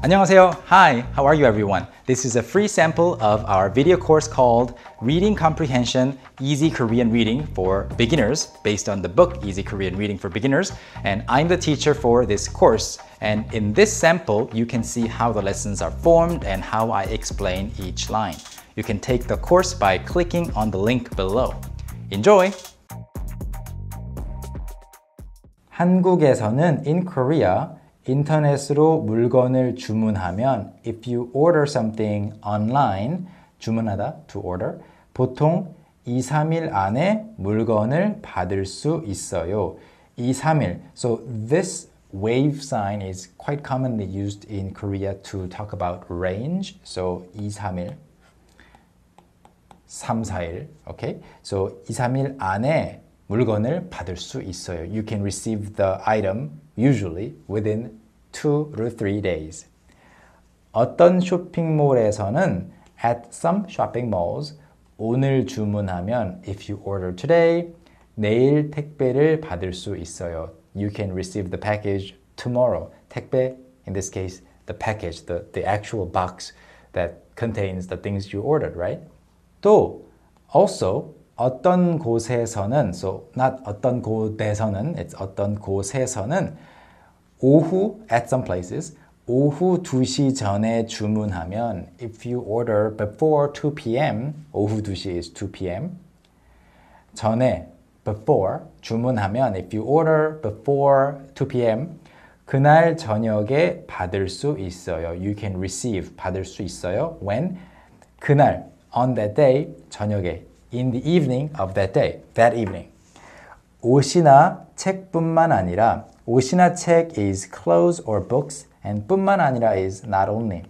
안녕하세요. Hi, how are you everyone? This is a free sample of our video course called Reading Comprehension Easy Korean Reading for Beginners based on the book Easy Korean Reading for Beginners and I'm the teacher for this course and in this sample you can see how the lessons are formed and how I explain each line. You can take the course by clicking on the link below. Enjoy! 한국에서는 in Korea 인터넷으로 물건을 주문하면 if you order something online 주문하다 to order 보통 2, 3일 안에 물건을 받을 수 있어요. 2, 3일. So this wave sign is quite commonly used in Korea to talk about range. So 2, 3일. 3, 4일. Okay? So 2, 3일 안에 물건을 받을 수 있어요. You can receive the item usually within two to three days. 어떤 쇼핑몰에서는 at some shopping malls 오늘 주문하면 if you order today 내일 택배를 받을 수 있어요. You can receive the package tomorrow. 택배 in this case the package the the actual box that contains the things you ordered, right? 또 also 어떤 곳에서는 so not 어떤 곳에서는 it's 어떤 곳에서는 오후 at some places 오후 2시 전에 주문하면 if you order before 2 p.m. 오후 2시 is 2 p.m. 전에 before 주문하면 if you order before 2 p.m. 그날 저녁에 받을 수 있어요. You can receive 받을 수 있어요. When 그날 on that day 저녁에 in the evening of that day that evening 옷이나 책뿐만 아니라 옷이나 책 is clothes or books and 뿐만 아니라 is not only.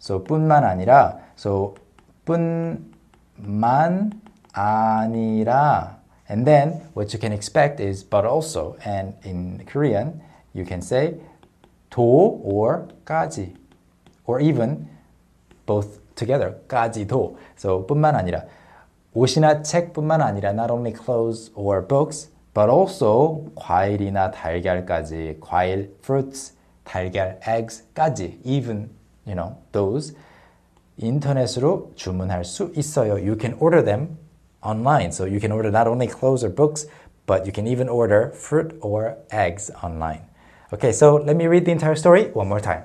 So 뿐만 아니라 so 뿐만 아니라 and then what you can expect is but also and in Korean you can say to or 까지 or even both together 까지도 so 뿐만 아니라 옷이나 책뿐만 아니라 not only clothes or books but also 과일이나 달걀까지 과일 fruits 달걀 eggs까지 even you know those 인터넷으로 주문할 수 있어요. You can order them online. So you can order not only clothes or books, but you can even order fruit or eggs online. Okay, so let me read the entire story one more time.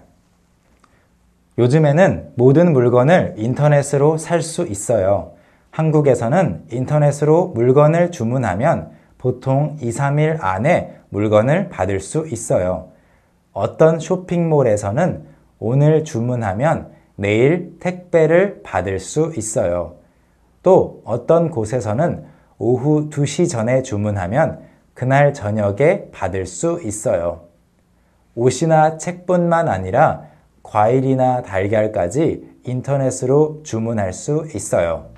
요즘에는 모든 물건을 인터넷으로 살 수 있어요. 한국에서는 인터넷으로 물건을 주문하면 보통 2, 3일 안에 물건을 받을 수 있어요. 어떤 쇼핑몰에서는 오늘 주문하면 내일 택배를 받을 수 있어요. 또 어떤 곳에서는 오후 2시 전에 주문하면 그날 저녁에 받을 수 있어요. 옷이나 책뿐만 아니라 과일이나 달걀까지 인터넷으로 주문할 수 있어요.